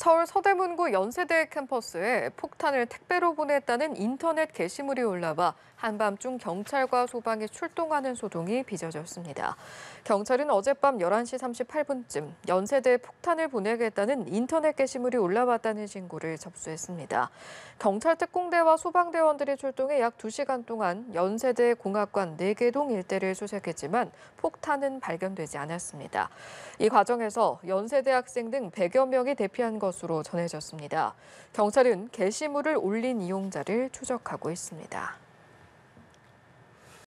서울 서대문구 연세대 캠퍼스에 폭탄을 택배로 보냈다는 인터넷 게시물이 올라와 한밤중 경찰과 소방이 출동하는 소동이 빚어졌습니다. 경찰은 어젯밤 11시 38분쯤 연세대에 폭탄을 보내겠다는 인터넷 게시물이 올라왔다는 신고를 접수했습니다. 경찰 특공대와 소방대원들이 출동해 약 2시간 동안 연세대 공학관 4개동 일대를 수색했지만 폭탄은 발견되지 않았습니다. 이 과정에서 연세대 학생 등 100여 명이 대피한 것 것으로 전해졌습니다. 경찰은 게시물을 올린 이용자를 추적하고 있습니다.